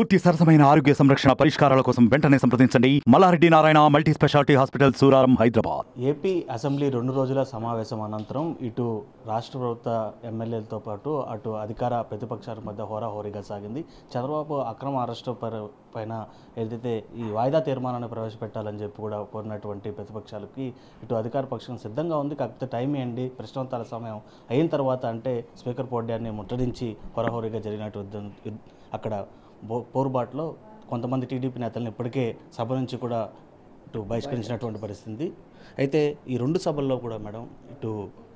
పూర్తి సరసమైన ఆరోగ్య సంరక్షణ పరిష్కారాల కోసం వెంటనే సంప్రదించండి Malla Reddy Narayana multi speciality hospital Suraram Hyderabad AP assembly రెండు రోజుల సమావేశం అనంతరం ఇటు రాష్ట్ర ప్రభుత్వ ఎమ్మెల్యేలతో పాటు అటు అధికార ప్రతిపక్షాల మధ్య హోరాహోరీగా సాగింది చంద్రబాబు అక్రమ అరెస్టు పైన ఏదైతే ఈ వాయిదా తీర్మానాన్ని ప్రవేశపెట్టాలని చెప్పి కూడా కోరినటువంటి ప్రతిపక్షాలకి ఇటు అధికార పక్షం సిద్ధంగా ఉంది కాకపోతే టైం ఏంటి ప్రశ్నోత్తరాల సమయం అయిన తర్వాత అంటే స్పీకర్ పోడ్యాన్ని ముట్టడించి హోరాహోరీగా జరిగినటువంటి అక్కడ పోరుబాట్లో కొంతమంది టీడీపీ నేతలను ఇప్పటికే సభ నుంచి కూడా ఇటు బహిష్కరించినటువంటి పరిస్థితి అయితే ఈ రెండు సభల్లో కూడా మేడం ఇటు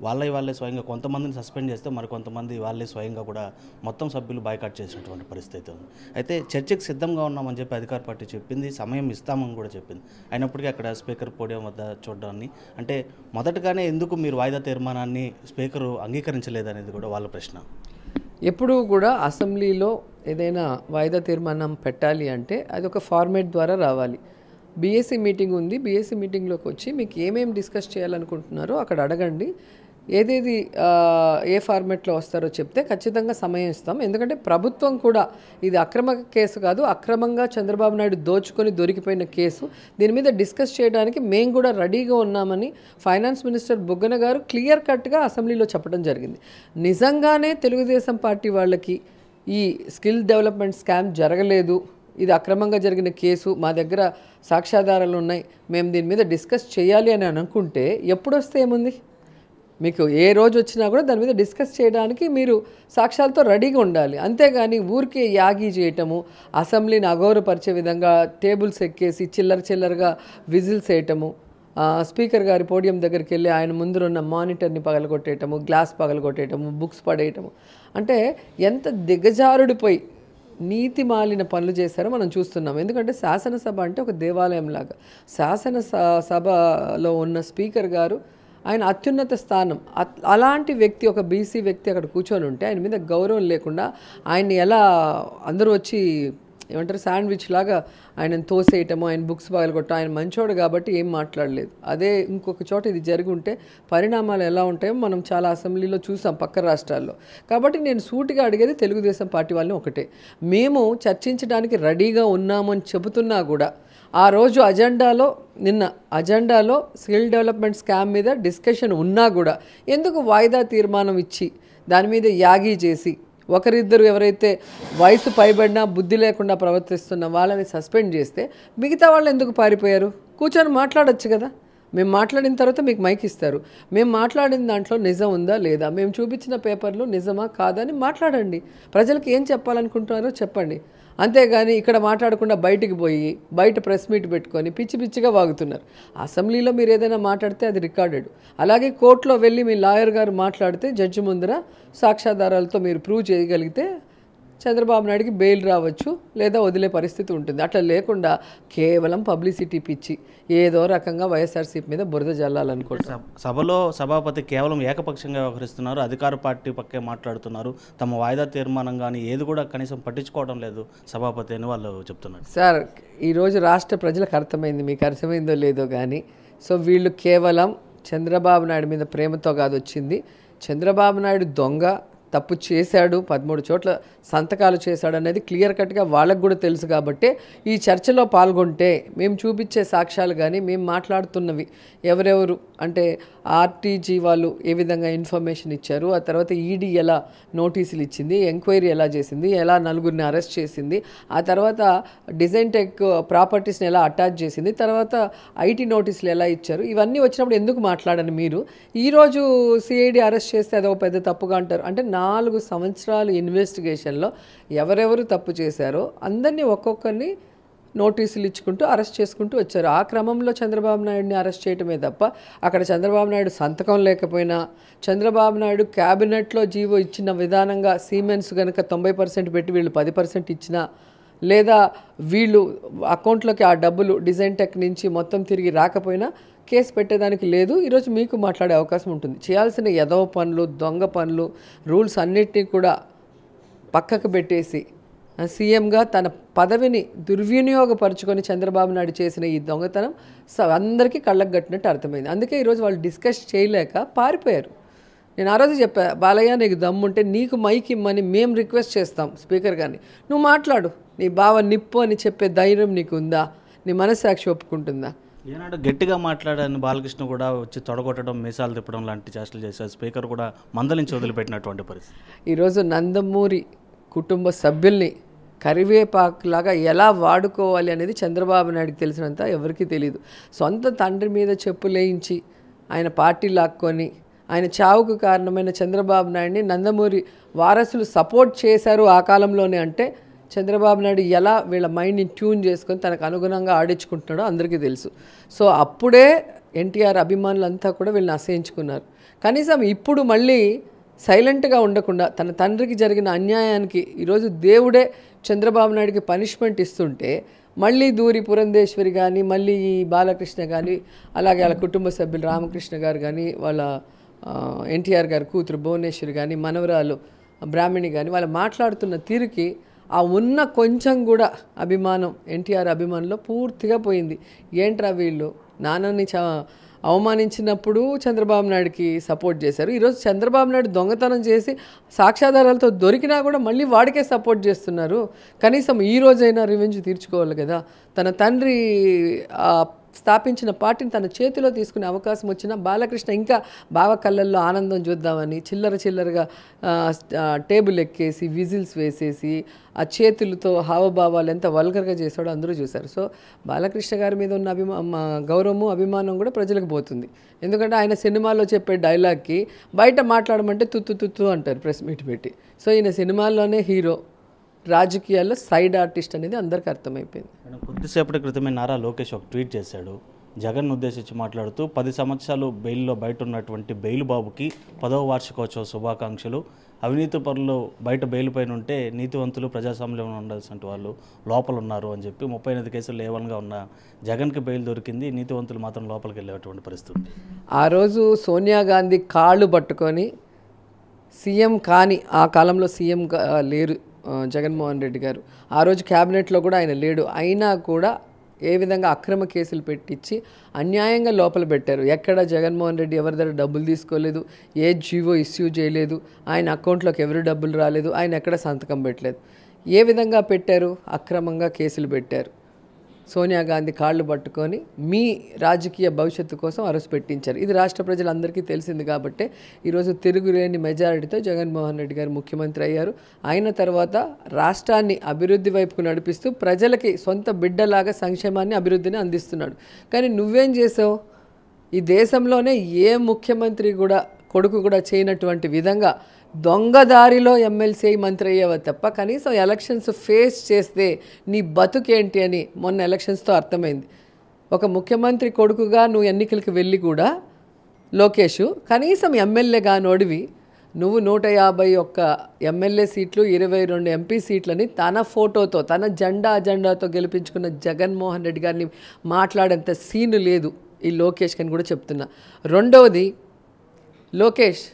వాళ్ళే వాళ్ళే స్వయంగా కొంతమందిని సస్పెండ్ చేస్తే మరి కొంతమంది వాళ్ళే స్వయంగా కూడా మొత్తం సభ్యులు బాయ్కాట్ చేసినటువంటి పరిస్థితి ఉంది అయితే చర్చకు సిద్ధంగా ఉన్నామని చెప్పి అధికార పార్టీ చెప్పింది సమయం ఇస్తామని కూడా చెప్పింది అయినప్పటికీ అక్కడ స్పీకర్ పోడియం వద్ద చూడడాన్ని అంటే మొదటగానే ఎందుకు మీరు వాయిదా తీర్మానాన్ని స్పీకరు అంగీకరించలేదనేది కూడా వాళ్ళ ప్రశ్న ఎప్పుడూ కూడా అసెంబ్లీలో ఏదైనా వాయిదా తీర్మానం పెట్టాలి అంటే అది ఒక ఫార్మేట్ ద్వారా రావాలి బీఎస్సీ మీటింగ్ ఉంది బీఎస్సీ మీటింగ్లోకి వచ్చి మీకు ఏమేమి డిస్కస్ చేయాలనుకుంటున్నారో అక్కడ అడగండి ఏదేది ఏ ఫార్మెట్లో వస్తారో చెప్తే ఖచ్చితంగా సమయం ఇస్తాం ఎందుకంటే ప్రభుత్వం కూడా ఇది అక్రమ కేసు కాదు అక్రమంగా చంద్రబాబు నాయుడు దోచుకొని దొరికిపోయిన కేసు దీని మీద డిస్కస్ చేయడానికి మేము కూడా రెడీగా ఉన్నామని ఫైనాన్స్ మినిస్టర్ బుగ్గన గారు క్లియర్ కట్గా అసెంబ్లీలో చెప్పడం జరిగింది నిజంగానే తెలుగుదేశం పార్టీ వాళ్ళకి ఈ స్కిల్ డెవలప్మెంట్ స్కామ్ జరగలేదు ఇది అక్రమంగా జరిగిన కేసు మా దగ్గర సాక్ష్యాధారాలు ఉన్నాయి మేము దీని మీద డిస్కస్ చేయాలి అని అనుకుంటే ఎప్పుడు వస్తే ఏముంది మీకు ఏ రోజు వచ్చినా కూడా దాని మీద డిస్కస్ చేయడానికి మీరు సాక్ష్యాలతో రెడీగా ఉండాలి అంతేగాని ఊరికే యాగి చేయటము అసెంబ్లీని అగౌరవపరిచే విధంగా టేబుల్స్ ఎక్కేసి చిల్లర చిల్లరగా విజిల్స్ వేయటము స్పీకర్ గారి పోడియం దగ్గరికి వెళ్ళి ఆయన ముందున్న మానిటర్ని పగలగొట్టేయటము గ్లాస్ పగలగొట్టేయటము బుక్స్ పడేయటము అంటే ఎంత దిగజారుడిపోయి నీతి మాలిన పనులు చేశారో మనం చూస్తున్నాం ఎందుకంటే శాసనసభ అంటే ఒక దేవాలయం లాగా శాసన సభలో ఉన్న స్పీకర్ గారు ఆయన అత్యున్నత స్థానం అలాంటి వ్యక్తి ఒక బీసీ వ్యక్తి అక్కడ కూర్చొని ఉంటే ఆయన మీద గౌరవం లేకుండా ఆయన్ని ఎలా అందరూ వచ్చి ఏమంటారు శాండ్విచ్ లాగా ఆయన తోసేయటము ఆయన బుక్స్ పగలగొట్టడం ఆయన మంచోడు కాబట్టి ఏం మాట్లాడలేదు అదే ఇంకొక చోట ఇది జరిగి ఉంటే పరిణామాలు ఎలా ఉంటాయో మనం చాలా అసెంబ్లీలో చూసాం పక్క రాష్ట్రాల్లో కాబట్టి నేను సూటిగా అడిగేది తెలుగుదేశం పార్టీ వాళ్ళని ఒకటే మేము చర్చించడానికి రెడీగా ఉన్నామని చెబుతున్నా కూడా ఆ రోజు అజెండాలో నిన్న అజెండాలో స్కిల్ డెవలప్మెంట్ స్కామ్ మీద డిస్కషన్ ఉన్నా కూడా ఎందుకు వాయిదా తీర్మానం ఇచ్చి దాని మీద యాగి చేసి ఒకరిద్దరు ఎవరైతే వయసు పైబడినా బుద్ధి లేకుండా ప్రవర్తిస్తున్న వాళ్ళని సస్పెండ్ చేస్తే మిగతా వాళ్ళు ఎందుకు పారిపోయారు కూర్చొని మాట్లాడచ్చు కదా మేము మాట్లాడిన తర్వాత మీకు మైక్ ఇస్తారు మేము మాట్లాడిన దాంట్లో నిజం ఉందా లేదా మేము చూపించిన పేపర్లు నిజమా కాదా అని మాట్లాడండి ప్రజలకు ఏం చెప్పాలనుకుంటున్నారో చెప్పండి అంతేగాని ఇక్కడ మాట్లాడకుండా బయటికి పోయి బయట ప్రెస్ మీట్ పెట్టుకొని పిచ్చి పిచ్చిగా వాగుతున్నారు అసెంబ్లీలో మీరు ఏదైనా మాట్లాడితే అది రికార్డెడ్ అలాగే కోర్టులో వెళ్ళి మీ లాయర్ గారు మాట్లాడితే జడ్జి ముందర సాక్ష్యాధారాలతో మీరు ప్రూవ్ చేయగలిగితే చంద్రబాబు నాయుడికి బెయిల్ రావచ్చు లేదా వదిలే పరిస్థితి ఉంటుంది అట్లా లేకుండా కేవలం పబ్లిసిటీ పిచ్చి ఏదో రకంగా వైఎస్ఆర్సీపీ మీద బురద జల్లాలనుకుంటున్నాం సభలో సభాపతి కేవలం ఏకపక్షంగా వ్యవహరిస్తున్నారు అధికార పార్టీ పక్కే మాట్లాడుతున్నారు తమ వాయిదా తీర్మానం కానీ ఏది కూడా కనీసం పట్టించుకోవడం లేదు సభాపతి అని వాళ్ళు చెప్తున్నారు సార్ ఈరోజు రాష్ట్ర ప్రజలకు అర్థమైంది మీకు అర్థమైందో లేదో కానీ సో వీళ్ళు కేవలం చంద్రబాబు నాయుడు మీద ప్రేమతో కాదు వచ్చింది చంద్రబాబు నాయుడు దొంగ తప్పు చేశాడు పదమూడు చోట్ల సంతకాలు చేశాడు అనేది క్లియర్ కట్గా వాళ్ళకు కూడా తెలుసు కాబట్టి ఈ చర్చలో పాల్గొంటే మేము చూపించే సాక్ష్యాలు కానీ మేము మాట్లాడుతున్నవి ఎవరెవరు అంటే ఆర్టీజీ వాళ్ళు ఏ విధంగా ఇన్ఫర్మేషన్ ఇచ్చారు ఆ తర్వాత ఈడీ ఎలా నోటీసులు ఇచ్చింది ఎంక్వైరీ ఎలా చేసింది ఎలా నలుగురిని అరెస్ట్ చేసింది ఆ తర్వాత డిజైన్ టెక్ ప్రాపర్టీస్ని ఎలా అటాచ్ చేసింది తర్వాత ఐటీ నోటీసులు ఎలా ఇచ్చారు ఇవన్నీ వచ్చినప్పుడు ఎందుకు మాట్లాడను మీరు ఈరోజు సిఐడి అరెస్ట్ చేస్తే అదొక పెద్ద తప్పుగా అంటారు అంటే నాలుగు సంవత్సరాలు ఇన్వెస్టిగేషన్లో ఎవరెవరు తప్పు చేశారో అందరినీ ఒక్కొక్కరిని నోటీసులు ఇచ్చుకుంటూ అరెస్ట్ చేసుకుంటూ వచ్చారు ఆ క్రమంలో చంద్రబాబు నాయుడిని అరెస్ట్ చేయటమే తప్ప అక్కడ చంద్రబాబు నాయుడు సంతకం లేకపోయినా చంద్రబాబు నాయుడు క్యాబినెట్లో జీవో ఇచ్చిన విధానంగా సీమెంట్స్ కనుక తొంభై పర్సెంట్ పెట్టి వీళ్ళు పది పర్సెంట్ ఇచ్చినా లేదా వీళ్ళు అకౌంట్లోకి ఆ డబ్బులు డిజైన్ టెక్ నుంచి మొత్తం తిరిగి రాకపోయినా కేసు పెట్టేదానికి లేదు ఈరోజు మీకు మాట్లాడే అవకాశం ఉంటుంది చేయాల్సిన యదవ పనులు దొంగ పనులు రూల్స్ అన్నిటినీ కూడా పక్కకు పెట్టేసి సీఎంగా తన పదవిని దుర్వినియోగపరుచుకొని చంద్రబాబు నాయుడు చేసిన ఈ దొంగతనం అందరికీ కళ్ళకు కట్టినట్టు అర్థమైంది అందుకే ఈరోజు వాళ్ళు డిస్కస్ చేయలేక పారిపోయారు నేను ఆ రోజు చెప్పా బాలయ్య నీకు దమ్ముంటే నీకు మైక్ ఇమ్మని మేము రిక్వెస్ట్ చేస్తాం స్పీకర్ గారిని నువ్వు మాట్లాడు నీ బావ నిప్పు అని చెప్పే ధైర్యం నీకు ఉందా నీ మనస్సాక్షి ఒప్పుకుంటుందా ఏనాడు గట్టిగా మాట్లాడాను బాలకృష్ణ కూడా వచ్చి తొడగొట్టడం మీసాలు తిప్పడం లాంటి చేష్టలు చేశారు స్పీకర్ కూడా మందలించి వదిలిపెట్టినటువంటి పరిస్థితి ఈరోజు నందమూరి కుటుంబ సభ్యుల్ని కరివేపాకులాగా ఎలా వాడుకోవాలి అనేది చంద్రబాబు నాయుడుకి తెలిసినంత ఎవరికీ తెలియదు సొంత తండ్రి మీద చెప్పులేయించి ఆయన పార్టీ లాక్కొని ఆయన చావుకు కారణమైన చంద్రబాబు నాయుడిని నందమూరి వారసులు సపోర్ట్ చేశారు ఆ కాలంలోనే అంటే చంద్రబాబు నాయుడు ఎలా వీళ్ళ మైండ్ని ట్యూన్ చేసుకొని తనకు అనుగుణంగా ఆడించుకుంటున్నాడో అందరికీ తెలుసు సో అప్పుడే ఎన్టీఆర్ అభిమానులంతా కూడా వీళ్ళని అసహించుకున్నారు కనీసం ఇప్పుడు మళ్ళీ సైలెంట్గా ఉండకుండా తన తండ్రికి జరిగిన అన్యాయానికి ఈరోజు దేవుడే చంద్రబాబు నాయుడికి పనిష్మెంట్ ఇస్తుంటే మళ్ళీ దూరి పురంధేశ్వరి కానీ మళ్ళీ ఈ బాలకృష్ణ కానీ అలాగే వాళ్ళ కుటుంబ సభ్యులు రామకృష్ణ గారు కానీ వాళ్ళ ఎన్టీఆర్ గారు కూతురు భువనేశ్వరి కానీ మనవరాలు బ్రాహ్మిణి కానీ వాళ్ళు మాట్లాడుతున్న తీరుకి ఆ ఉన్న కొంచెం కూడా అభిమానం ఎన్టీఆర్ అభిమానంలో పూర్తిగా పోయింది ఏంట్రా వీళ్ళు నాన్నని చ అవమానించినప్పుడు చంద్రబాబు నాయుడుకి సపోర్ట్ చేశారు ఈరోజు చంద్రబాబు నాయుడు దొంగతనం చేసి సాక్ష్యాధారాలతో దొరికినా కూడా మళ్ళీ వాడికే సపోర్ట్ చేస్తున్నారు కనీసం ఈ రోజైనా రివెంజ్ తీర్చుకోవాలి కదా తన తండ్రి స్థాపించిన పార్టీని తన చేతిలో తీసుకునే అవకాశం వచ్చిన బాలకృష్ణ ఇంకా బావ కళ్ళల్లో ఆనందం చూద్దామని చిల్లర చిల్లరగా టేబుల్ ఎక్కేసి విజిల్స్ వేసేసి ఆ చేతులతో హావభావాలు ఎంత వల్గర్గా చేశాడో అందరూ చూశారు సో బాలకృష్ణ గారి మీద ఉన్న అభిమా గౌరవము అభిమానం కూడా ప్రజలకు పోతుంది ఎందుకంటే ఆయన సినిమాలో చెప్పే డైలాగ్కి బయట మాట్లాడమంటే తుత్తు తుత్తు అంటారు ప్రెస్ మీట్ పెట్టి సో ఈయన సినిమాల్లోనే హీరో రాజకీయాల్లో సైడ్ ఆర్టిస్ట్ అనేది అందరికీ అర్థమైపోయింది కొద్దిసేపటి క్రితమే నారా లోకేష్ ఒక ట్వీట్ చేశాడు జగన్ ఉద్దేశించి మాట్లాడుతూ పది సంవత్సరాలు బెయిల్లో బయట ఉన్నటువంటి బెయిల్ బాబుకి పదవ వార్షికోత్సవ శుభాకాంక్షలు అవినీతి పనులు బయట బెయిల్ పైన ఉంటే నీతివంతులు ప్రజాస్వామ్యంలో ఉండాల్సిన వాళ్ళు లోపల ఉన్నారు అని చెప్పి ముప్పై ఎనిమిది కేసులు లేవన్గా ఉన్న జగన్కి బెయిల్ దొరికింది నీతివంతులు మాత్రం లోపలికి వెళ్ళేటువంటి పరిస్థితి ఆ రోజు సోనియా గాంధీ కాళ్ళు పట్టుకొని సీఎం కానీ ఆ కాలంలో సీఎం లేరు జగన్మోహన్ రెడ్డి గారు ఆ రోజు క్యాబినెట్లో కూడా ఆయన లేడు అయినా కూడా ఏ విధంగా అక్రమ కేసులు పెట్టించి అన్యాయంగా లోపల పెట్టారు ఎక్కడ జగన్మోహన్ రెడ్డి ఎవరి దగ్గర డబ్బులు తీసుకోలేదు ఏ జీవో ఇష్యూ చేయలేదు ఆయన అకౌంట్లోకి ఎవరు డబ్బులు రాలేదు ఆయన ఎక్కడ సంతకం పెట్టలేదు ఏ విధంగా పెట్టారు అక్రమంగా కేసులు పెట్టారు సోనియా గాంధీ కాళ్ళు పట్టుకొని మీ రాజకీయ భవిష్యత్తు కోసం అరుసు పెట్టించారు ఇది రాష్ట్ర ప్రజలందరికీ తెలిసింది కాబట్టే ఈరోజు తిరుగులేని మెజారిటీతో జగన్మోహన్ రెడ్డి గారు ముఖ్యమంత్రి అయ్యారు అయిన తర్వాత రాష్ట్రాన్ని అభివృద్ధి వైపుకు నడిపిస్తూ ప్రజలకి సొంత బిడ్డలాగా సంక్షేమాన్ని అభివృద్ధిని అందిస్తున్నాడు కానీ నువ్వేం చేసావు ఈ దేశంలోనే ఏ ముఖ్యమంత్రి కూడా కొడుకు కూడా చేయనటువంటి విధంగా దొంగదారిలో ఎమ్మెల్సీ మంత్రి అయ్యేవా తప్ప కనీసం ఎలక్షన్స్ ఫేస్ చేస్తే నీ బతుకేంటి అని మొన్న ఎలక్షన్స్తో అర్థమైంది ఒక ముఖ్యమంత్రి కొడుకుగా నువ్వు ఎన్నికలకు వెళ్ళి కూడా లోకేష్ కనీసం ఎమ్మెల్యేగా నోడివి నువ్వు నూట యాభై ఒక్క ఎమ్మెల్యే సీట్లు ఇరవై రెండు ఎంపీ సీట్లని తన ఫోటోతో తన జెండా అజెండాతో గెలిపించుకున్న జగన్మోహన్ రెడ్డి గారిని మాట్లాడేంత సీను లేదు ఈ లోకేష్కి అని కూడా చెప్తున్నా రెండవది లోకేష్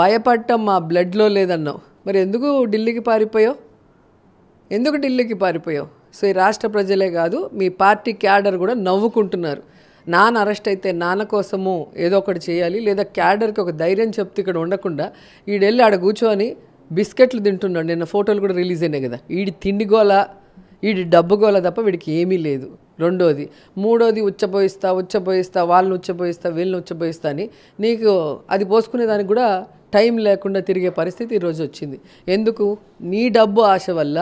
భయపడటం మా బ్లడ్లో లేదన్నావు మరి ఎందుకు ఢిల్లీకి పారిపోయావు ఎందుకు ఢిల్లీకి పారిపోయావు సో ఈ రాష్ట్ర ప్రజలే కాదు మీ పార్టీ క్యాడర్ కూడా నవ్వుకుంటున్నారు నాన్న అరెస్ట్ అయితే నాన్న కోసము ఏదో ఒకటి చేయాలి లేదా క్యాడర్కి ఒక ధైర్యం చెప్తే ఇక్కడ ఉండకుండా ఈడెళ్ళి ఆడ కూర్చొని బిస్కెట్లు తింటున్నాడు నిన్న ఫోటోలు కూడా రిలీజ్ అయినాయి కదా ఈడి తిండి గోల ఈడి డబ్బు గోల తప్ప వీడికి ఏమీ లేదు రెండోది మూడోది ఉచ్చబోయిస్తా ఉచ్చబోయిస్తా వాళ్ళని ఉచ్చబోయిస్తా వీళ్ళని ఉచ్చబోయిస్తా అని నీకు అది పోసుకునేదానికి కూడా టైం లేకుండా తిరిగే పరిస్థితి ఈరోజు వచ్చింది ఎందుకు నీ డబ్బు ఆశ వల్ల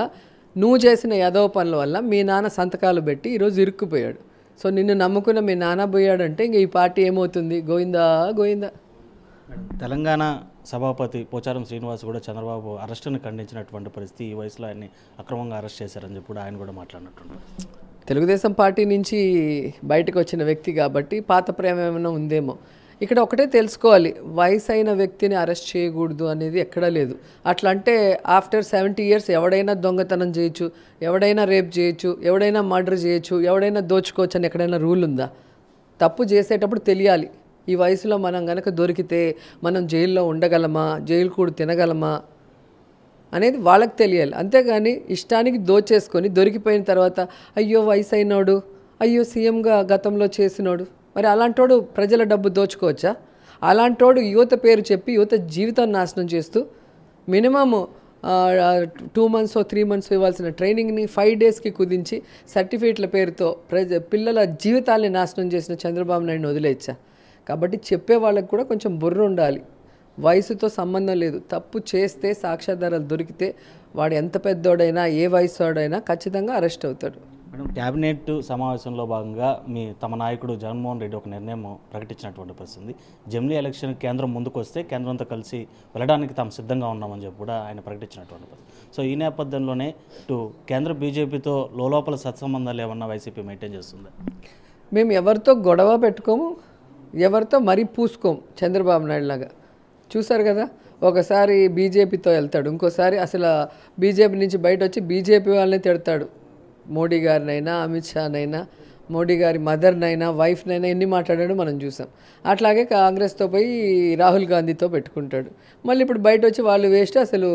నువ్వు చేసిన యదవ పనుల వల్ల మీ నాన్న సంతకాలు పెట్టి ఈరోజు ఇరుక్కుపోయాడు సో నిన్ను నమ్ముకున్న మీ నాన్న పోయాడంటే ఇంక ఈ పార్టీ ఏమవుతుంది గోయిందా గోయిందా తెలంగాణ సభాపతి పోచారం శ్రీనివాస్ కూడా చంద్రబాబు అరెస్టును ఖండించినటువంటి పరిస్థితి ఈ వయసులో ఆయన్ని అక్రమంగా అరెస్ట్ చేశారని చెప్పి ఆయన కూడా మాట్లాడినట్టు తెలుగుదేశం పార్టీ నుంచి బయటకు వచ్చిన వ్యక్తి కాబట్టి పాత ప్రేమ ఏమైనా ఉందేమో ఇక్కడ ఒకటే తెలుసుకోవాలి వయసు అయిన వ్యక్తిని అరెస్ట్ చేయకూడదు అనేది ఎక్కడా లేదు అట్లా అంటే ఆఫ్టర్ సెవెంటీ ఇయర్స్ ఎవడైనా దొంగతనం చేయొచ్చు ఎవడైనా రేప్ చేయొచ్చు ఎవడైనా మర్డర్ చేయొచ్చు ఎవడైనా దోచుకోవచ్చు అని ఎక్కడైనా రూల్ ఉందా తప్పు చేసేటప్పుడు తెలియాలి ఈ వయసులో మనం కనుక దొరికితే మనం జైల్లో ఉండగలమా జైలు కూడా తినగలమా అనేది వాళ్ళకి తెలియాలి అంతేగాని ఇష్టానికి దోచేసుకొని దొరికిపోయిన తర్వాత అయ్యో వయసు అయినోడు అయ్యో సీఎంగా గతంలో చేసినోడు మరి అలాంటోడు ప్రజల డబ్బు దోచుకోవచ్చా అలాంటోడు యువత పేరు చెప్పి యువత జీవితాన్ని నాశనం చేస్తూ minimum two months three months ఇవ్వాల్సిన ట్రైనింగ్ని ఫైవ్ డేస్కి కుదించి సర్టిఫికేట్ల పేరుతో ప్రజ పిల్లల జీవితాల్ని నాశనం చేసిన చంద్రబాబు నాయుడుని వదిలేచ్చా కాబట్టి చెప్పే వాళ్ళకి కూడా కొంచెం బుర్ర ఉండాలి వయసుతో సంబంధం లేదు తప్పు చేస్తే సాక్ష్యాధారాలు దొరికితే వాడు ఎంత పెద్దోడైనా ఏ వయసుడైనా ఖచ్చితంగా అరెస్ట్ అవుతాడు మేడం క్యాబినెట్ సమావేశంలో భాగంగా మీ తమ నాయకుడు జగన్మోహన్ రెడ్డి ఒక నిర్ణయం ప్రకటించినటువంటి పరిస్థితి జమ్లీ ఎలక్షన్ కేంద్రం ముందుకు వస్తే కేంద్రంతో కలిసి వెళ్ళడానికి తాము సిద్ధంగా ఉన్నామని చెప్పి కూడా ఆయన ప్రకటించినటువంటి పరిస్థితి సో ఈ నేపథ్యంలోనే ఇటు కేంద్ర బీజేపీతో లోపల సత్సంబంధాలు ఏమన్నా వైసీపీ మెయింటైన్ చేస్తుంది మేము ఎవరితో గొడవ పెట్టుకోము ఎవరితో మరీ పూసుకోము చంద్రబాబు నాయుడు లాగా చూశారు కదా ఒకసారి బీజేపీతో వెళ్తాడు ఇంకోసారి అసలు బీజేపీ నుంచి బయట వచ్చి బీజేపీ వాళ్ళని తిడతాడు మోడీ గారినైనా అమిత్ షానైనా మోడీ గారి మదర్నైనా వైఫ్నైనా ఎన్ని మాట్లాడాడో మనం చూసాం అట్లాగే కాంగ్రెస్తో పోయి రాహుల్ గాంధీతో పెట్టుకుంటాడు మళ్ళీ ఇప్పుడు బయట వచ్చి వాళ్ళు వేస్ట్ అసలు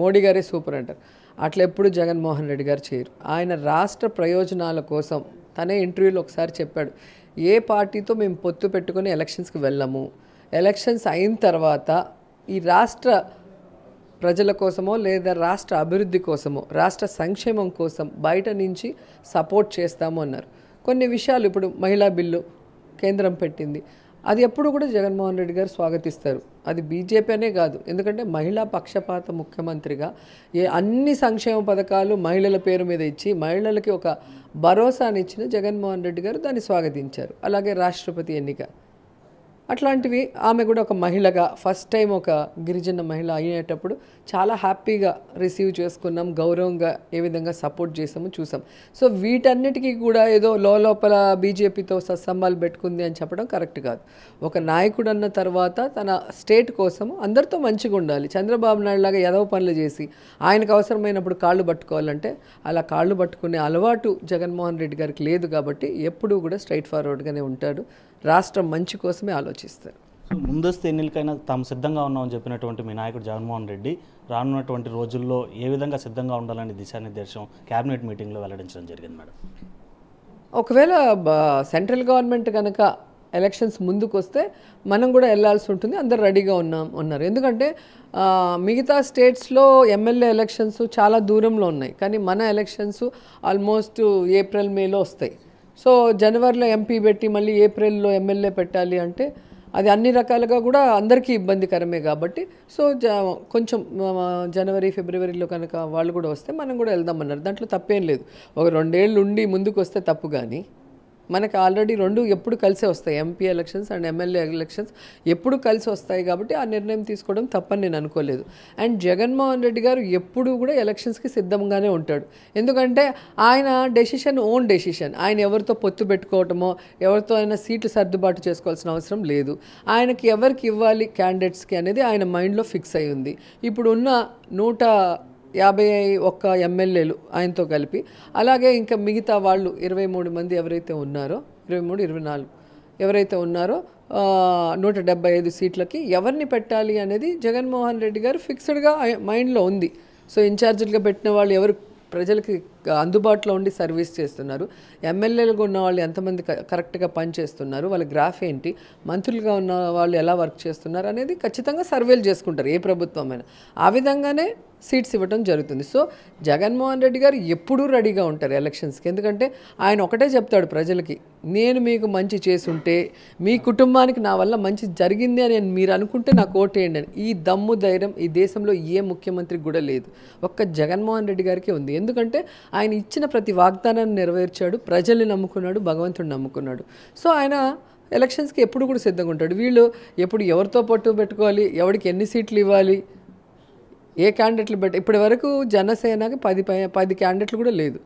మోడీ గారే సూపర్ అంటారు అట్లా ఎప్పుడు జగన్మోహన్ రెడ్డి గారు చేయరు ఆయన రాష్ట్ర ప్రయోజనాల కోసం తనే ఇంటర్వ్యూలో ఒకసారి చెప్పాడు ఏ పార్టీతో మేము పొత్తు పెట్టుకొని ఎలక్షన్స్కి వెళ్ళము ఎలక్షన్స్ అయిన తర్వాత ఈ రాష్ట్ర ప్రజల కోసమో లేదా రాష్ట్ర అభివృద్ధి కోసమో రాష్ట్ర సంక్షేమం కోసం బయట నుంచి సపోర్ట్ చేస్తాము అన్నారు కొన్ని విషయాలు ఇప్పుడు మహిళా బిల్లు కేంద్రం పెట్టింది అది ఎప్పుడు కూడా జగన్మోహన్ రెడ్డి గారు స్వాగతిస్తారు అది బీజేపీ అనే కాదు ఎందుకంటే మహిళా పక్షపాత ముఖ్యమంత్రిగా ఏ అన్ని సంక్షేమ పథకాలు మహిళల పేరు మీద ఇచ్చి మహిళలకి ఒక భరోసానిచ్చిన జగన్మోహన్ రెడ్డి గారు దాన్ని స్వాగతించారు అలాగే రాష్ట్రపతి ఎన్నిక అట్లాంటివి ఆమె కూడా ఒక మహిళగా ఫస్ట్ టైం ఒక గిరిజన మహిళ అయ్యేటప్పుడు చాలా హ్యాపీగా రిసీవ్ చేసుకున్నాం గౌరవంగా ఏ విధంగా సపోర్ట్ చేసాము చూసాం సో వీటన్నిటికీ కూడా ఏదో లోపల బీజేపీతో సత్సంబాలు పెట్టుకుంది అని చెప్పడం కరెక్ట్ కాదు ఒక నాయకుడు అన్న తర్వాత తన స్టేట్ కోసం అందరితో మంచిగా ఉండాలి చంద్రబాబు నాయుడు లాగా ఎదవ పనులు చేసి ఆయనకు అవసరమైనప్పుడు కాళ్ళు పట్టుకోవాలంటే అలా కాళ్ళు పట్టుకునే అలవాటు జగన్మోహన్ రెడ్డి గారికి లేదు కాబట్టి ఎప్పుడూ కూడా స్ట్రైట్ ఫార్వర్డ్గానే ఉంటాడు రాష్ట్రం మంచి కోసమే ఆలోచిస్తారు ముందస్తు ఎన్నికైనా తాము సిద్ధంగా ఉన్నామని చెప్పినటువంటి మీ నాయకుడు జగన్మోహన్ రెడ్డి రానున్నటువంటి రోజుల్లో ఏ విధంగా సిద్ధంగా ఉండాలని దిశానిర్దేశం కేబినెట్ మీటింగ్లో వెల్లడించడం జరిగింది మేడం ఒకవేళ సెంట్రల్ గవర్నమెంట్ కనుక ఎలక్షన్స్ ముందుకు వస్తే మనం కూడా వెళ్ళాల్సి ఉంటుంది అందరు రెడీగా ఉన్నాం ఉన్నారు ఎందుకంటే మిగతా స్టేట్స్లో ఎమ్మెల్యే ఎలక్షన్స్ చాలా దూరంలో ఉన్నాయి కానీ మన ఎలక్షన్స్ ఆల్మోస్ట్ ఏప్రిల్ మేలో వస్తాయి సో జనవరిలో ఎంపీ పెట్టి మళ్ళీ ఏప్రిల్లో ఎమ్మెల్యే పెట్టాలి అంటే అది అన్ని రకాలుగా కూడా అందరికీ ఇబ్బందికరమే కాబట్టి సో జ కొంచెం జనవరి ఫిబ్రవరిలో కనుక వాళ్ళు కూడా వస్తే మనం కూడా వెళ్దామన్నారు దాంట్లో తప్పేం లేదు ఒక రెండేళ్ళు ఉండి ముందుకు వస్తే తప్పు కానీ మనకు ఆల్రెడీ రెండు ఎప్పుడు కలిసే వస్తాయి MP elections and MLA elections ఎప్పుడు కలిసి వస్తాయి కాబట్టి ఆ నిర్ణయం తీసుకోవడం తప్పని నేను అనుకోలేదు అండ్ జగన్మోహన్ రెడ్డి గారు ఎప్పుడు కూడా ఎలక్షన్స్కి సిద్ధంగానే ఉంటాడు ఎందుకంటే ఆయన డెసిషన్ ఓన్ డెసిషన్ ఆయన ఎవరితో పొత్తు పెట్టుకోవటమో ఎవరితో అయినా సీట్లు సర్దుబాటు చేసుకోవాల్సిన అవసరం లేదు ఆయనకి ఎవరికి ఇవ్వాలి క్యాండిడేట్స్కి అనేది ఆయన మైండ్లో ఫిక్స్ అయ్యింది ఇప్పుడున్న నూట యాభై ఒక్క ఎమ్మెల్యేలు ఆయనతో కలిపి అలాగే ఇంకా మిగతా వాళ్ళు ఇరవై మూడు మంది ఎవరైతే ఉన్నారో ఇరవై మూడు ఇరవై నాలుగు ఎవరైతే ఉన్నారో నూట డెబ్బై ఐదు సీట్లకి ఎవరిని పెట్టాలి అనేది జగన్మోహన్ రెడ్డి గారు ఫిక్స్డ్గా మైండ్లో ఉంది సో ఇన్ఛార్జీలుగా పెట్టిన వాళ్ళు ఎవరు ప్రజలకి అందుబాటులో ఉండి సర్వీస్ చేస్తున్నారు ఎమ్మెల్యేలుగా ఉన్న వాళ్ళు ఎంతమంది కరెక్ట్గా పనిచేస్తున్నారు వాళ్ళ గ్రాఫ్ ఏంటి మంత్రులుగా ఉన్న వాళ్ళు ఎలా వర్క్ చేస్తున్నారు అనేది ఖచ్చితంగా సర్వేలు చేసుకుంటారు ఏ ప్రభుత్వం ఆ విధంగానే సీట్స్ ఇవ్వడం జరుగుతుంది సో జగన్మోహన్ రెడ్డి గారు ఎప్పుడూ రెడీగా ఉంటారు ఎలక్షన్స్కి ఎందుకంటే ఆయన ఒకటే చెప్తాడు ప్రజలకి నేను మీకు మంచి చేసుంటే మీ కుటుంబానికి నా వల్ల మంచి జరిగింది అని మీరు అనుకుంటే నాకు వేయండి అని ఈ దమ్ము ధైర్యం ఈ దేశంలో ఏ ముఖ్యమంత్రికి కూడా లేదు ఒక్క జగన్మోహన్ రెడ్డి గారికి ఉంది ఎందుకంటే ఆయన ఇచ్చిన ప్రతి వాగ్దానాన్ని నెరవేర్చాడు ప్రజల్ని నమ్ముకున్నాడు భగవంతుడు నమ్ముకున్నాడు సో ఆయన ఎలక్షన్స్కి ఎప్పుడు కూడా సిద్ధంగా ఉంటాడు వీళ్ళు ఎప్పుడు ఎవరితో పట్టు పెట్టుకోవాలి ఎవరికి ఎన్ని సీట్లు ఇవ్వాలి ఏ క్యాండిడేట్లు పెట్టి ఇప్పటి వరకు జనసేనకి పది పది క్యాండిడేట్లు కూడా లేదు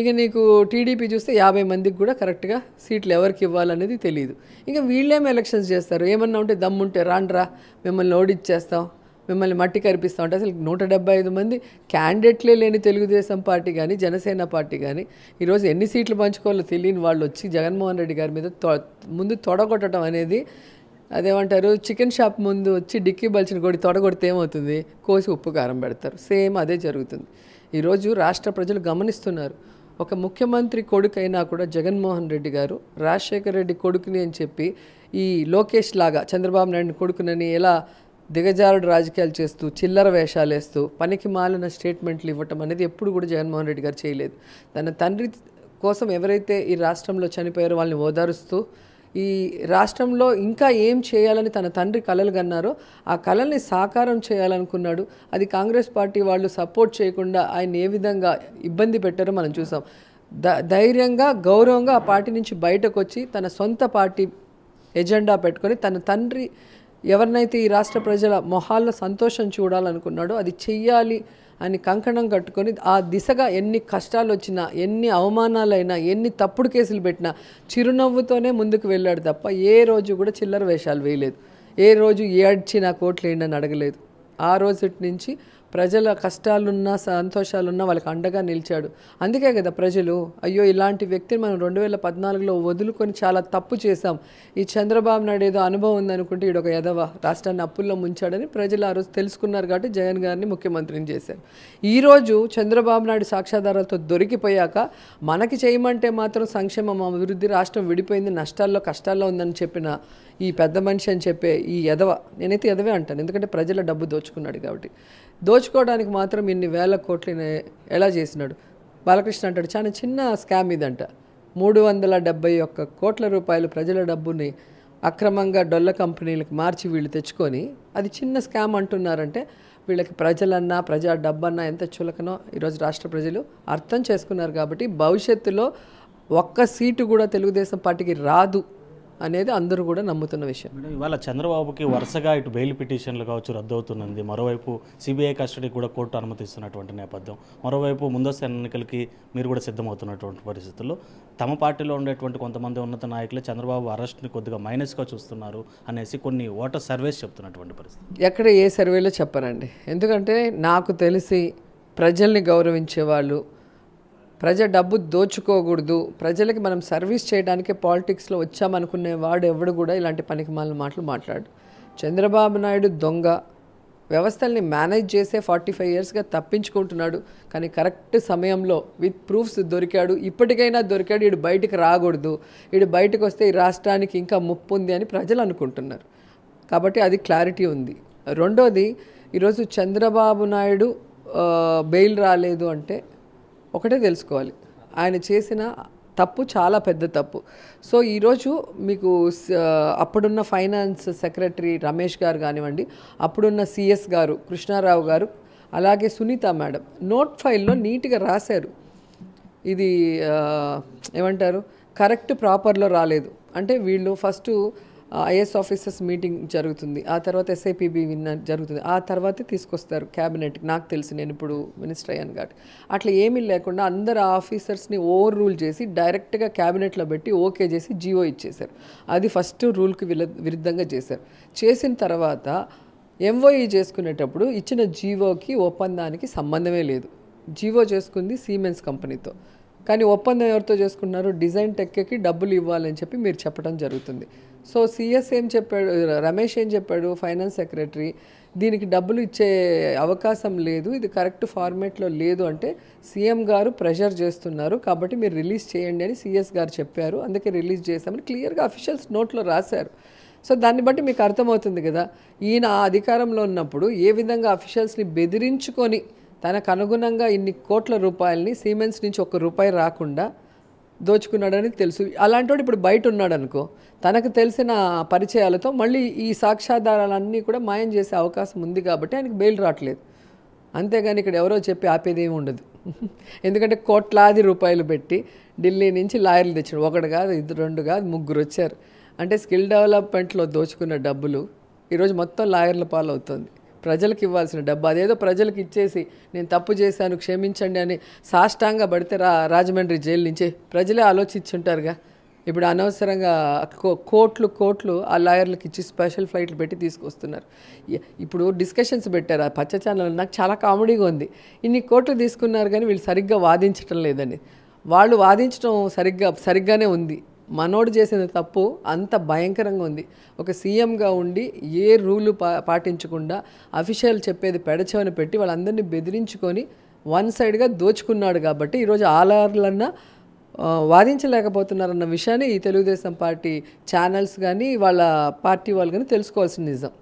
ఇక నీకు టీడీపీ చూస్తే యాభై మందికి కూడా కరెక్ట్గా సీట్లు ఎవరికి ఇవ్వాలనేది తెలియదు ఇంకా వీళ్ళేం ఎలక్షన్స్ చేస్తారు ఏమన్నా ఉంటే దమ్ముంటే రాండ్రా మిమ్మల్ని ఓడిచ్చేస్తాం మిమ్మల్ని మట్టి కరిపిస్తూ ఉంటే అసలు నూట డెబ్బై ఐదు మంది క్యాండిడేట్లే లేని తెలుగుదేశం పార్టీ కానీ జనసేన పార్టీ కానీ ఈరోజు ఎన్ని సీట్లు పంచుకోవాలో తెలియని వాళ్ళు వచ్చి జగన్మోహన్ రెడ్డి గారి మీద ముందు తొడగొట్టడం అనేది అదేమంటారు చికెన్ షాప్ ముందు వచ్చి డిక్కీ బల్చిన కొడి తొడగొడితే ఏమవుతుంది కోసి ఉప్పు కారం పెడతారు సేమ్ అదే జరుగుతుంది ఈరోజు రాష్ట్ర ప్రజలు గమనిస్తున్నారు ఒక ముఖ్యమంత్రి కొడుకైనా కూడా జగన్మోహన్ రెడ్డి గారు రాజశేఖర రెడ్డి కొడుకుని అని చెప్పి ఈ లోకేష్ లాగా చంద్రబాబు నాయుడు కొడుకునని ఎలా దిగజారుడు రాజకీయాలు చేస్తూ చిల్లర వేషాలు వేస్తూ పనికి మాలిన స్టేట్మెంట్లు ఇవ్వటం అనేది ఎప్పుడు కూడా జగన్మోహన్ రెడ్డి గారు చేయలేదు తన తండ్రి కోసం ఎవరైతే ఈ రాష్ట్రంలో చనిపోయారో వాళ్ళని ఓదారుస్తూ ఈ రాష్ట్రంలో ఇంకా ఏం చేయాలని తన తండ్రి కలలు కన్నారో ఆ కళల్ని సాకారం చేయాలనుకున్నాడు అది కాంగ్రెస్ పార్టీ వాళ్ళు సపోర్ట్ చేయకుండా ఆయన ఏ విధంగా ఇబ్బంది పెట్టారో మనం చూసాం ద ధైర్యంగా గౌరవంగా ఆ పార్టీ నుంచి బయటకు వచ్చి తన సొంత పార్టీ ఎజెండా పెట్టుకొని తన తండ్రి ఎవరినైతే ఈ రాష్ట్ర ప్రజల మొహాల్లో సంతోషం చూడాలనుకున్నాడో అది చెయ్యాలి అని కంకణం కట్టుకొని ఆ దిశగా ఎన్ని కష్టాలు వచ్చినా ఎన్ని అవమానాలైనా ఎన్ని తప్పుడు కేసులు పెట్టినా చిరునవ్వుతోనే ముందుకు వెళ్ళాడు తప్ప ఏ రోజు కూడా చిల్లర వేషాలు వేయలేదు ఏ రోజు ఏడ్చినా నా కోట్లు ఏంటని అడగలేదు ఆ రోజు నుంచి ప్రజల కష్టాలున్నా సంతోషాలున్నా వాళ్ళకి అండగా నిలిచాడు అందుకే కదా ప్రజలు అయ్యో ఇలాంటి వ్యక్తిని మనం రెండు వేల పద్నాలుగులో వదులుకొని చాలా తప్పు చేశాం ఈ చంద్రబాబు నాయుడు ఏదో అనుభవం ఉందనుకుంటే ఈడొక యదవ రాష్ట్రాన్ని అప్పుల్లో ముంచాడని ప్రజలు ఆ రోజు తెలుసుకున్నారు కాబట్టి జగన్ గారిని ముఖ్యమంత్రిని చేశారు ఈరోజు చంద్రబాబు నాయుడు సాక్ష్యాధారాలతో దొరికిపోయాక మనకి చేయమంటే మాత్రం సంక్షేమం అభివృద్ధి రాష్ట్రం విడిపోయింది నష్టాల్లో కష్టాల్లో ఉందని చెప్పిన ఈ పెద్ద మనిషి అని చెప్పే ఈ ఎదవ నేనైతే ఎదవే అంటాను ఎందుకంటే ప్రజల డబ్బు దోచుకున్నాడు కాబట్టి దోచుకోవడానికి మాత్రం ఇన్ని వేల కోట్లని ఎలా చేసినాడు బాలకృష్ణ అంటాడు చాలా చిన్న స్కామ్ ఇదంట మూడు వందల డెబ్బై ఒక్క కోట్ల రూపాయలు ప్రజల డబ్బుని అక్రమంగా డొల్ల కంపెనీలకు మార్చి వీళ్ళు తెచ్చుకొని అది చిన్న స్కామ్ అంటున్నారంటే వీళ్ళకి ప్రజలన్నా ప్రజా డబ్బన్నా ఎంత చులకనో ఈరోజు రాష్ట్ర ప్రజలు అర్థం చేసుకున్నారు కాబట్టి భవిష్యత్తులో ఒక్క సీటు కూడా తెలుగుదేశం పార్టీకి రాదు అనేది అందరూ కూడా నమ్ముతున్న విషయం ఇవాళ చంద్రబాబుకి వరుసగా ఇటు బెయిల్ పిటిషన్లు కావచ్చు రద్దవుతున్నది మరోవైపు సిబిఐ కస్టడీకి కూడా కోర్టు అనుమతిస్తున్నటువంటి నేపథ్యం మరోవైపు ముందస్తు ఎన్నికలకి మీరు కూడా సిద్ధమవుతున్నటువంటి పరిస్థితుల్లో తమ పార్టీలో ఉండేటువంటి కొంతమంది ఉన్నత నాయకులు చంద్రబాబు అరెస్ట్ని కొద్దిగా మైనస్గా చూస్తున్నారు అనేసి కొన్ని ఓటర్ సర్వేస్ చెప్తున్నటువంటి పరిస్థితి ఎక్కడ ఏ సర్వేలో చెప్పనండి ఎందుకంటే నాకు తెలిసి ప్రజల్ని గౌరవించే వాళ్ళు ప్రజ డబ్బు దోచుకోకూడదు ప్రజలకి మనం సర్వీస్ చేయడానికే పాలిటిక్స్లో వచ్చామనుకునే వాడు ఎవడు కూడా ఇలాంటి పనికి మాటలు మాట్లాడు చంద్రబాబు నాయుడు దొంగ వ్యవస్థల్ని మేనేజ్ చేసే ఫార్టీ ఫైవ్ ఇయర్స్గా తప్పించుకుంటున్నాడు కానీ కరెక్ట్ సమయంలో విత్ ప్రూఫ్స్ దొరికాడు ఇప్పటికైనా దొరికాడు వీడు బయటకు రాకూడదు వీడు బయటకు వస్తే ఈ రాష్ట్రానికి ఇంకా ముప్పు ఉంది అని ప్రజలు అనుకుంటున్నారు కాబట్టి అది క్లారిటీ ఉంది రెండోది ఈరోజు చంద్రబాబు నాయుడు బెయిల్ రాలేదు అంటే ఒకటే తెలుసుకోవాలి ఆయన చేసిన తప్పు చాలా పెద్ద తప్పు సో ఈరోజు మీకు అప్పుడున్న ఫైనాన్స్ సెక్రటరీ రమేష్ గారు కానివ్వండి అప్పుడున్న సిఎస్ గారు కృష్ణారావు గారు అలాగే సునీత మేడం నోట్ ఫైల్లో నీట్గా రాశారు ఇది ఏమంటారు కరెక్ట్ ప్రాపర్లో రాలేదు అంటే వీళ్ళు ఫస్ట్ ఐఏఎస్ ఆఫీసర్స్ మీటింగ్ జరుగుతుంది ఆ తర్వాత ఎస్ఐపిబి విన్న జరుగుతుంది ఆ తర్వాత తీసుకొస్తారు క్యాబినెట్ నాకు తెలిసి నేను ఇప్పుడు మినిస్టర్ అయ్యాను కాబట్టి అట్లా ఏమీ లేకుండా అందరు ఆఫీసర్స్ని ఓవర్ రూల్ చేసి డైరెక్ట్గా క్యాబినెట్లో పెట్టి ఓకే చేసి జీవో ఇచ్చేశారు అది ఫస్ట్ రూల్కి విరుద్ధంగా చేశారు చేసిన తర్వాత ఎంఓఈ చేసుకునేటప్పుడు ఇచ్చిన జీవోకి ఒప్పందానికి సంబంధమే లేదు జీవో చేసుకుంది సీమెన్స్ కంపెనీతో కానీ ఒప్పందం ఎవరితో చేసుకున్నారు డిజైన్ టెక్కి డబ్బులు ఇవ్వాలని చెప్పి మీరు చెప్పడం జరుగుతుంది సో సిఎస్ ఏం చెప్పాడు రమేష్ ఏం చెప్పాడు ఫైనాన్స్ సెక్రటరీ దీనికి డబ్బులు ఇచ్చే అవకాశం లేదు ఇది కరెక్ట్ ఫార్మేట్లో లేదు అంటే సీఎం గారు ప్రెషర్ చేస్తున్నారు కాబట్టి మీరు రిలీజ్ చేయండి అని సిఎస్ గారు చెప్పారు అందుకే రిలీజ్ చేశామని క్లియర్గా అఫీషియల్స్ నోట్లో రాశారు సో దాన్ని బట్టి మీకు అర్థమవుతుంది కదా ఈయన ఆ అధికారంలో ఉన్నప్పుడు ఏ విధంగా అఫీషియల్స్ని బెదిరించుకొని తనకు అనుగుణంగా ఇన్ని కోట్ల రూపాయలని సీమెంట్స్ నుంచి ఒక రూపాయి రాకుండా దోచుకున్నాడని తెలుసు అలాంటి ఇప్పుడు బయట ఉన్నాడు అనుకో తనకు తెలిసిన పరిచయాలతో మళ్ళీ ఈ సాక్ష్యాధారాలన్నీ కూడా మాయం చేసే అవకాశం ఉంది కాబట్టి ఆయనకు బెయిల్ రావట్లేదు అంతేగాని ఇక్కడ ఎవరో చెప్పి ఆపేది ఏమి ఉండదు ఎందుకంటే కోట్లాది రూపాయలు పెట్టి ఢిల్లీ నుంచి లాయర్లు తెచ్చాడు ఒకటి కాదు ఇద్దరు రెండు కాదు ముగ్గురు వచ్చారు అంటే స్కిల్ డెవలప్మెంట్లో దోచుకున్న డబ్బులు ఈరోజు మొత్తం లాయర్ల పాలవుతుంది ప్రజలకు ఇవ్వాల్సిన డబ్బు అదేదో ప్రజలకు ఇచ్చేసి నేను తప్పు చేశాను క్షమించండి అని సాష్టాంగ పడితే రా రాజమండ్రి జైలు నుంచి ప్రజలే ఆలోచించుంటారుగా ఇప్పుడు అనవసరంగా కోట్లు కోట్లు ఆ లాయర్లకు ఇచ్చి స్పెషల్ ఫ్లైట్లు పెట్టి తీసుకొస్తున్నారు ఇప్పుడు డిస్కషన్స్ పెట్టారు ఆ పచ్చ ఛానల్ నాకు చాలా కామెడీగా ఉంది ఇన్ని కోట్లు తీసుకున్నారు కానీ వీళ్ళు సరిగ్గా వాదించటం లేదని వాళ్ళు వాదించడం సరిగ్గా సరిగ్గానే ఉంది మనోడు చేసిన తప్పు అంత భయంకరంగా ఉంది ఒక సీఎంగా ఉండి ఏ రూలు పా పాటించకుండా అఫీషియల్ చెప్పేది పెడచవని పెట్టి వాళ్ళందరినీ బెదిరించుకొని వన్ సైడ్గా దోచుకున్నాడు కాబట్టి ఈరోజు ఆలర్లన్నా వాదించలేకపోతున్నారన్న విషయాన్ని ఈ తెలుగుదేశం పార్టీ ఛానల్స్ కానీ వాళ్ళ పార్టీ వాళ్ళు కానీ తెలుసుకోవాల్సిన నిజం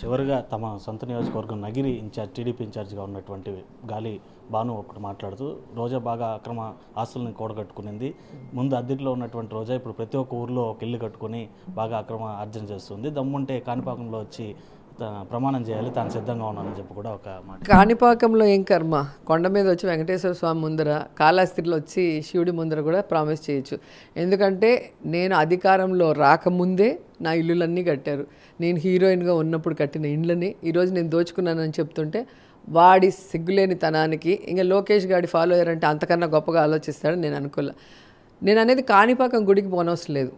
చివరిగా తమ సొంత నియోజకవర్గం నగిరి ఇన్ఛార్జ్ టీడీపీ ఇన్ఛార్జ్గా ఉన్నటువంటి గాలి భాను ఒకటి మాట్లాడుతూ రోజా బాగా అక్రమ ఆస్తులను కూడగట్టుకునింది ముందు అద్దెట్లో ఉన్నటువంటి రోజా ఇప్పుడు ప్రతి ఒక్క ఊర్లో ఒక ఇల్లు కట్టుకుని బాగా అక్రమ అర్జన చేస్తుంది దమ్ముంటే కాణిపాకంలో వచ్చి ప్రమాణం చేయాలి తాను సిద్ధంగా ఉన్నానని చెప్పి కూడా ఒక మాట కాణిపాకంలో ఏం కర్మ కొండ మీద వచ్చి వెంకటేశ్వర స్వామి ముందర కాళాస్త్రిలో వచ్చి శివుడి ముందర కూడా ప్రామిస్ చేయొచ్చు ఎందుకంటే నేను అధికారంలో రాకముందే నా ఇల్లులన్నీ కట్టారు నేను హీరోయిన్గా ఉన్నప్పుడు కట్టిన ఇండ్లని ఈరోజు నేను దోచుకున్నానని చెప్తుంటే వాడి సిగ్గులేనితనానికి ఇంకా లోకేష్ గాడి ఫాలో అయ్యారంటే అంతకన్నా గొప్పగా ఆలోచిస్తాడు నేను అనుకోలే నేను అనేది కాణిపాకం గుడికి పోనవసరం లేదు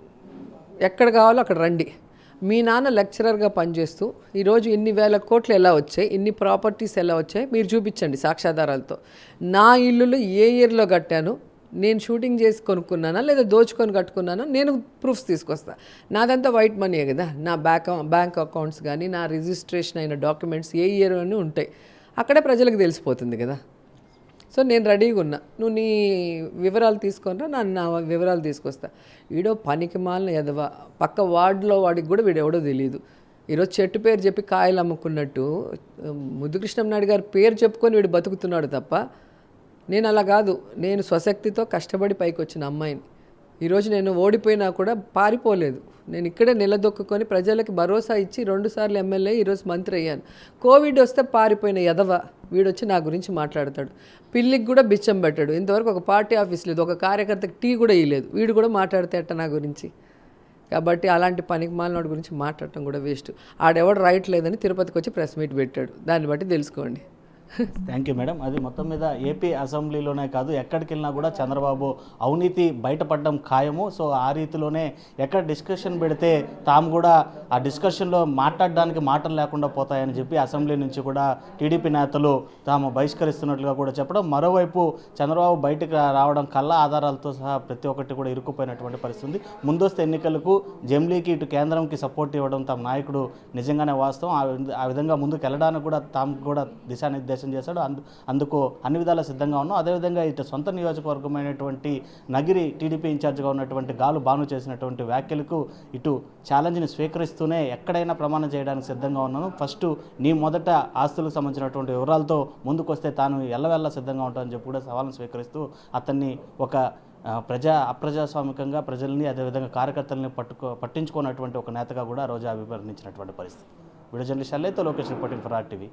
ఎక్కడ కావాలో అక్కడ రండి మీ నాన్న లెక్చరర్గా పనిచేస్తూ ఈరోజు ఇన్ని వేల కోట్లు ఎలా వచ్చాయి ఇన్ని ప్రాపర్టీస్ ఎలా వచ్చాయి మీరు చూపించండి సాక్ష్యాధారాలతో నా ఇల్లులు ఏ ఇయర్లో కట్టాను నేను షూటింగ్ చేసి కొనుక్కున్నానా లేదా దోచుకొని కట్టుకున్నానా నేను ప్రూఫ్స్ తీసుకొస్తా నాదంతా వైట్ మనీయే కదా నా బ్యాంక్ బ్యాంక్ అకౌంట్స్ కానీ నా రిజిస్ట్రేషన్ అయిన డాక్యుమెంట్స్ ఏ ఇయర్ అని ఉంటాయి అక్కడే ప్రజలకు తెలిసిపోతుంది కదా సో నేను రెడీగా ఉన్నా నువ్వు నీ వివరాలు తీసుకున్నా నా నా వివరాలు తీసుకొస్తా వీడో పనికి మాలిన ఎదవ పక్క వార్డులో వాడికి కూడా వీడెవడో తెలియదు ఈరోజు చెట్టు పేరు చెప్పి కాయలు అమ్ముకున్నట్టు నాయుడు గారి పేరు చెప్పుకొని వీడు బతుకుతున్నాడు తప్ప నేను అలా కాదు నేను స్వశక్తితో కష్టపడి పైకి వచ్చిన అమ్మాయిని ఈరోజు నేను ఓడిపోయినా కూడా పారిపోలేదు నేను ఇక్కడే నిలదొక్కుని ప్రజలకి భరోసా ఇచ్చి రెండుసార్లు ఎమ్మెల్యే ఈరోజు మంత్రి అయ్యాను కోవిడ్ వస్తే పారిపోయిన ఎదవ వీడొచ్చి నా గురించి మాట్లాడతాడు పిల్లికి కూడా బిచ్చం పెట్టాడు ఇంతవరకు ఒక పార్టీ ఆఫీస్ లేదు ఒక కార్యకర్తకి టీ కూడా ఇయ్యలేదు వీడు కూడా మాట్లాడితే అట్ట నా గురించి కాబట్టి అలాంటి పనికి మాలినోడి గురించి మాట్లాడటం కూడా వేస్ట్ ఆడెవడు రైట్ లేదని తిరుపతికి వచ్చి ప్రెస్ మీట్ పెట్టాడు దాన్ని బట్టి తెలుసుకోండి థ్యాంక్ యూ మేడం అది మొత్తం మీద ఏపీ అసెంబ్లీలోనే కాదు ఎక్కడికి వెళ్ళినా కూడా చంద్రబాబు అవినీతి బయటపడడం ఖాయము సో ఆ రీతిలోనే ఎక్కడ డిస్కషన్ పెడితే తాము కూడా ఆ డిస్కషన్లో మాట్లాడడానికి మాటలు లేకుండా పోతాయని చెప్పి అసెంబ్లీ నుంచి కూడా టీడీపీ నేతలు తాము బహిష్కరిస్తున్నట్లుగా కూడా చెప్పడం మరోవైపు చంద్రబాబు బయటకు రావడం కళ్ళ ఆధారాలతో సహా ప్రతి ఒక్కటి కూడా ఇరుక్కుపోయినటువంటి పరిస్థితి ముందస్తు ఎన్నికలకు జమ్లీకి ఇటు కేంద్రంకి సపోర్ట్ ఇవ్వడం తమ నాయకుడు నిజంగానే వాస్తవం ఆ విధంగా ముందుకు వెళ్ళడానికి కూడా తాము కూడా దిశానిర్దేశం వ్యక్తం చేశాడు అందు అందుకు అన్ని విధాల సిద్ధంగా ఉన్నాం అదేవిధంగా ఇటు సొంత నియోజకవర్గమైనటువంటి నగిరి టీడీపీ ఇన్ఛార్జ్గా ఉన్నటువంటి గాలు బాను చేసినటువంటి వ్యాఖ్యలకు ఇటు ఛాలెంజ్ని స్వీకరిస్తూనే ఎక్కడైనా ప్రమాణం చేయడానికి సిద్ధంగా ఉన్నాను ఫస్ట్ నీ మొదట ఆస్తులకు సంబంధించినటువంటి వివరాలతో ముందుకొస్తే తాను ఎల్లవెల్ల సిద్ధంగా ఉంటానని చెప్పి కూడా సవాల్ని స్వీకరిస్తూ అతన్ని ఒక ప్రజా అప్రజాస్వామికంగా ప్రజల్ని అదేవిధంగా కార్యకర్తల్ని పట్టుకో పట్టించుకున్నటువంటి ఒక నేతగా కూడా రోజా అభివర్ణించినటువంటి పరిస్థితి వీడియో జర్నలిస్ట్ అల్లైతే Lokesh reporting for R TV